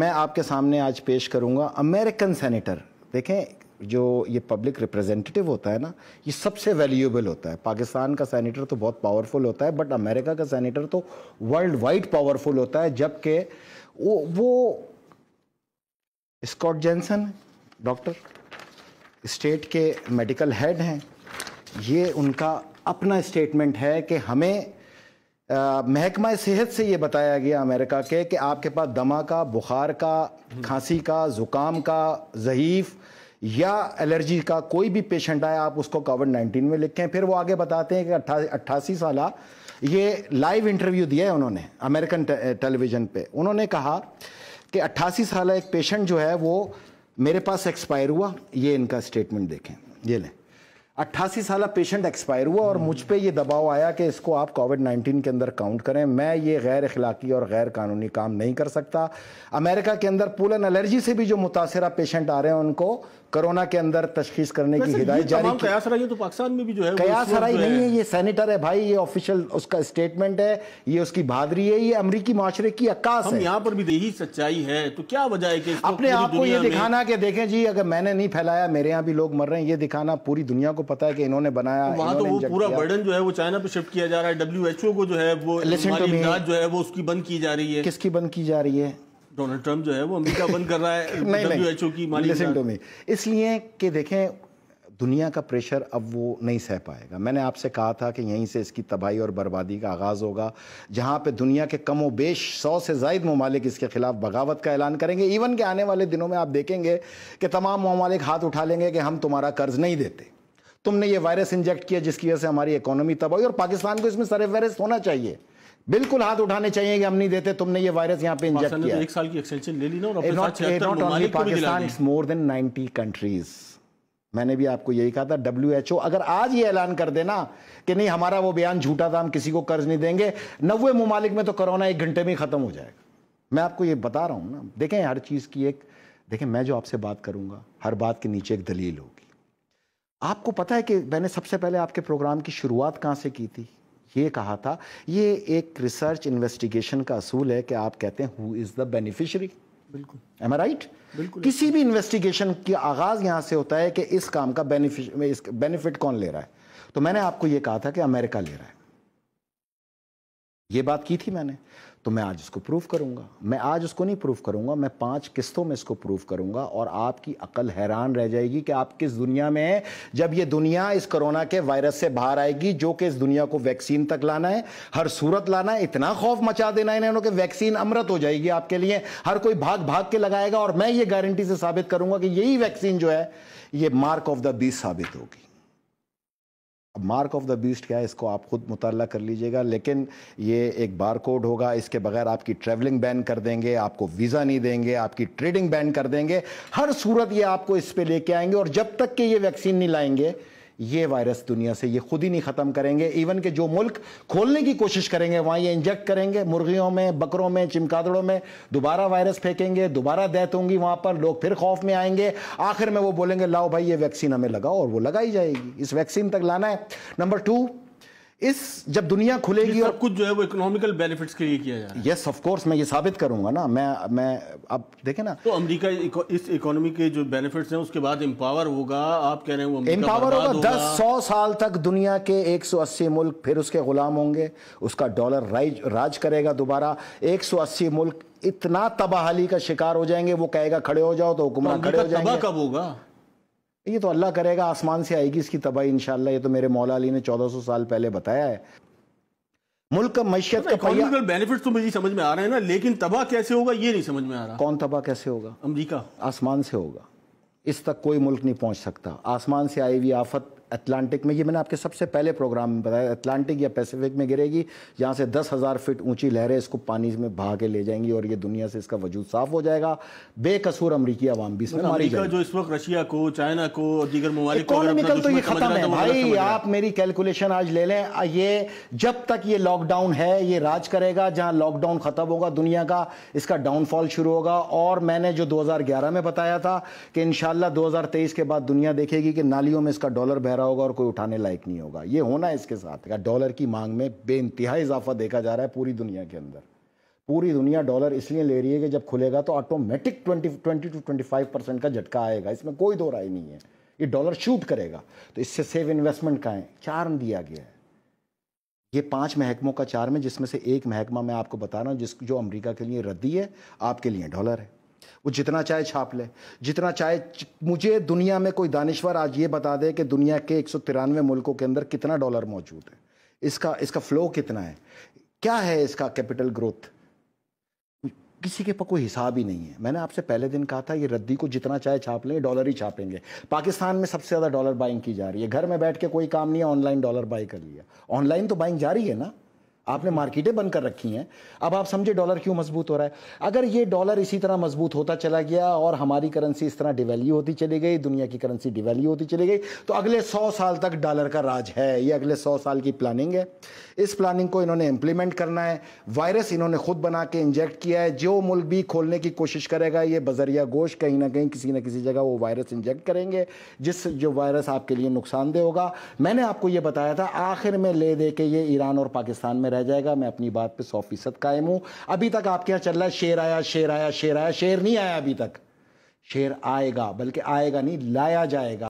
मैं आपके सामने आज पेश करूंगा अमेरिकन सेनेटर देखें जो ये पब्लिक रिप्रेजेंटेटिव होता है ना ये सबसे वैल्यूएबल होता है पाकिस्तान का सेनेटर तो बहुत पावरफुल होता है बट अमेरिका का सेनेटर तो वर्ल्ड वाइड पावरफुल होता है जबकि वो वो स्कॉट जैनसन डॉक्टर स्टेट के मेडिकल हेड हैं ये उनका अपना स्टेटमेंट है कि हमें महकमा सेहत से ये बताया गया अमेरिका के कि आपके पास दमा का बुखार का हम्म। खांसी का ज़ुकाम का ज़हीफ़ या एलर्जी का कोई भी पेशेंट आए आप उसको कोविड नाइन्टीन में लिखें फिर वो आगे बताते हैं कि अट्ठासी अट्ठासी साल ये लाइव इंटरव्यू दिया है उन्होंने अमेरिकन टेलीविज़न पे उन्होंने कहा कि अट्ठासी साल एक पेशेंट जो है वो मेरे पास एक्सपायर हुआ ये इनका स्टेटमेंट देखें ये लें अट्ठासी साल पेशेंट एक्सपायर हुआ और मुझ पर यह दबाव आया कि इसको आप कोविड नाइन्टीन के अंदर काउंट करें मैं ये गैर अखलाकी और गैर कानूनी काम नहीं कर सकता अमेरिका के अंदर पुलन एलर्जी से भी जो मुतासरा पेशेंट आ रहे हैं उनको कोरोना के अंदर तशखीस करने की हिदायत जारी की तो पाकिस्तान में भी जो है कयासराई नहीं है ये सेनेटर है भाई ये ऑफिशियल उसका स्टेटमेंट है ये उसकी बहादरी है ये अमरीकी माशरे की अक्कास है यहाँ पर भी यही सच्चाई है तो क्या वजह है कि अपने आप को ये दिखाना कि देखें जी अगर मैंने नहीं फैलाया मेरे यहाँ भी लोग मर रहे हैं ये दिखाना पूरी दुनिया को पता है कि इन्होंने बनाया तो वहाँ तो वो पूरा बर्डन जो है वो चाइना पे शिफ्ट किया जा रहा है डब्ल्यू को जो है वो जो है वो उसकी बंद की जा रही है किसकी बंद की जा रही है डोनाल्ड ट्रंप जो है वो अमेरिका बंद कर रहा है डब्ल्यू की माली इसलिए कि देखें दुनिया का प्रेशर अब वो नहीं सह पाएगा मैंने आपसे कहा था कि यहीं से इसकी तबाही और बर्बादी का आगाज़ होगा जहाँ पे दुनिया के कम बेश सौ से जायद ममालिक इसके ख़िलाफ़ बगावत का ऐलान करेंगे इवन के आने वाले दिनों में आप देखेंगे कि तमाम ममालिक हाथ उठा लेंगे कि हम तुम्हारा कर्ज़ नहीं देते तुमने ये वायरस इंजेक्ट किया जिसकी वजह से हमारी इकोनॉमी तबाह हुई और पाकिस्तान को इसमें सरे वायरस होना चाहिए बिल्कुल हाथ उठाने चाहिए कि हम नहीं देते तुमने ये वायरस यहाँ पे इंजेक्ट तो किया एक साल की एक्सटेंशन ले ली ना और not only Pakistan more than ninety countries मैंने भी आपको यही कहा था डब्ल्यू एच ओ अगर आज ये ऐलान कर देना कि नहीं हमारा वो बयान झूठा था हम किसी को कर्ज नहीं देंगे नवे ममालिक में तो कोरोना एक घंटे में ही खत्म हो जाएगा मैं आपको ये बता रहा हूँ ना देखें हर चीज़ की एक देखें मैं जो आपसे बात करूँगा हर बात के नीचे एक दलील हो आपको पता है कि मैंने सबसे पहले आपके प्रोग्राम की शुरुआत कहाँ से की थी ये कहा था ये एक रिसर्च इन्वेस्टिगेशन का असूल है कि आप कहते हैं हु इज़ द बेनिफिशरी बिल्कुल एम राइट बिल्कुल किसी भी इन्वेस्टिगेशन की आगाज़ यहाँ से होता है कि इस काम का बेनिफिट बेनिफिट कौन ले रहा है तो मैंने आपको ये कहा था कि अमेरिका ले रहा है ये बात की थी मैंने तो मैं आज इसको प्रूफ करूँगा मैं आज उसको नहीं प्रूफ करूँगा मैं पांच किस्तों में इसको प्रूफ करूँगा और आपकी अकल हैरान रह जाएगी कि आप किस दुनिया में हैं जब ये दुनिया इस कोरोना के वायरस से बाहर आएगी जो कि इस दुनिया को वैक्सीन तक लाना है हर सूरत लाना है इतना खौफ मचा देना है इन्होंने कि वैक्सीन अमृत हो जाएगी आपके लिए हर कोई भाग भाग के लगाएगा और मैं ये गारंटी से साबित करूंगा कि यही वैक्सीन जो है ये मार्क ऑफ द बीस साबित होगी मार्क ऑफ द बीस्ट क्या है इसको आप खुद मुताल कर लीजिएगा लेकिन ये एक बार कोड होगा इसके बगैर आपकी ट्रेवलिंग बैन कर देंगे आपको वीज़ा नहीं देंगे आपकी ट्रेडिंग बैन कर देंगे हर सूरत ये आपको इस पर लेके आएंगे और जब तक कि ये वैक्सीन नहीं लाएंगे ये वायरस दुनिया से ये खुद ही नहीं ख़त्म करेंगे इवन के जो मुल्क खोलने की कोशिश करेंगे वहाँ ये इंजेक्ट करेंगे मुर्गियों में बकरों में चिमकादड़ों में दोबारा वायरस फेंकेंगे दोबारा डेथ होंगी वहाँ पर लोग फिर खौफ में आएंगे आखिर में वो बोलेंगे लाओ भाई ये वैक्सीन हमें लगाओ और वो लगाई जाएगी इस वैक्सीन तक लाना है नंबर टू इस जब दुनिया खुलेगी और कुछ जो है वो इकोनॉमिकल बेनिफिट्स के लिए किया जा रहा है यस ऑफ कोर्स मैं ये साबित करूंगा ना मैं मैं अब देखे ना तो अमेरिका इस इकोनॉमी के जो बेनिफिट्स हैं उसके बाद एम्पावर होगा आप कह रहे हैं वो एम्पावर होगा दस सौ साल तक दुनिया के 180 मुल्क फिर उसके गुलाम होंगे उसका डॉलर राज, राज करेगा दोबारा 180 मुल्क इतना तबाहली का शिकार हो जाएंगे वो कहेगा खड़े हो जाओ तो हुक्मरान तो खड़े हो जाएंगे कब होगा ये तो अल्लाह करेगा आसमान से आएगी इसकी तबाही इनशाला ये तो मेरे मौला अली ने 1400 साल पहले बताया है मुल्क का मैशियत का पहिया तो मुझे समझ में आ रहे हैं ना लेकिन तबाह कैसे होगा ये नहीं समझ में आ रहा कौन तबाह कैसे होगा अमरीका आसमान से होगा इस तक कोई मुल्क नहीं पहुंच सकता आसमान से आई हुई आफत अटलांटिक में ये मैंने आपके सबसे पहले प्रोग्राम में बताया अटलांटिक या पैसिफिक में गिरेगी यहाँ से दस हज़ार फिट ऊंची लहरें इसको पानी में भा के ले जाएंगी और ये दुनिया से इसका वजूद साफ हो जाएगा बेकसूर अमरीकी आवाम भी इसमें जो इस वक्त रशिया को चाइना को दीगर इकोनॉमिकल तो ये ख़त्म है भाई आप मेरी कैलकुलेशन आज ले लें ये जब तक ये लॉकडाउन है ये राज करेगा जहाँ लॉकडाउन ख़त्म होगा दुनिया का इसका डाउनफॉल शुरू होगा और मैंने जो दो में बताया था कि इन दो के बाद दुनिया देखेगी कि नालियों में इसका डॉलर बह रहा होगा और कोई उठाने लायक नहीं होगा ये होना है इसके साथ का डॉलर की मांग में बेानतहा इजाफा देखा जा रहा है पूरी दुनिया के अंदर पूरी दुनिया डॉलर इसलिए ले रही है कि जब खुलेगा तो automatic twenty twenty two twenty five percent का झटका आएगा इसमें कोई दो राय नहीं है ये डॉलर शूट करेगा तो इससे सेव इन्वेस्टमेंट का है चार दिया गया है ये पांच महकमों का चार में जिसमें से एक महकमा मैं आपको बता रहा हूँ जिस जो अमरीका के लिए रद्दी है आपके लिए डॉलर है वो जितना चाहे छाप ले जितना चाहे मुझे दुनिया में कोई दानिश्वर आज ये बता दे कि दुनिया के एक मुल्कों के अंदर कितना डॉलर मौजूद है इसका इसका फ्लो कितना है क्या है इसका कैपिटल ग्रोथ किसी के पास कोई हिसाब ही नहीं है मैंने आपसे पहले दिन कहा था ये रद्दी को जितना चाहे छाप लें डॉलर ही छापेंगे पाकिस्तान में सबसे ज़्यादा डॉलर बाइंग की जा रही है घर में बैठ के कोई काम नहीं है ऑनलाइन डॉलर बाई कर लिया ऑनलाइन तो बाइंग जारी है ना आपने मार्केटें बंद कर रखी हैं अब आप समझे डॉलर क्यों मजबूत हो रहा है अगर ये डॉलर इसी तरह मजबूत होता चला गया और हमारी करेंसी इस तरह डिवेल्यू होती चली गई दुनिया की करेंसी डिवेल्यू होती चली गई तो अगले सौ साल तक डॉलर का राज है ये अगले सौ साल की प्लानिंग है इस प्लानिंग को इन्होंने इंप्लीमेंट करना है वायरस इन्होंने खुद बना के इंजेक्ट किया है जो मुल्क भी खोलने की कोशिश करेगा ये बजरिया गोश कहीं ना कहीं किसी ना किसी जगह वो वायरस इंजेक्ट करेंगे जिस जो वायरस आपके लिए नुकसानदेह होगा मैंने आपको ये बताया था आखिर में ले दे के ये ईरान और पाकिस्तान में रह जाएगा मैं अपनी बात पे सौ फीसद कायम हूँ अभी तक आपके यहाँ चल रहा है शेर आया शेर आया शेर आया शेर नहीं आया अभी तक शेर आएगा बल्कि आएगा नहीं लाया जाएगा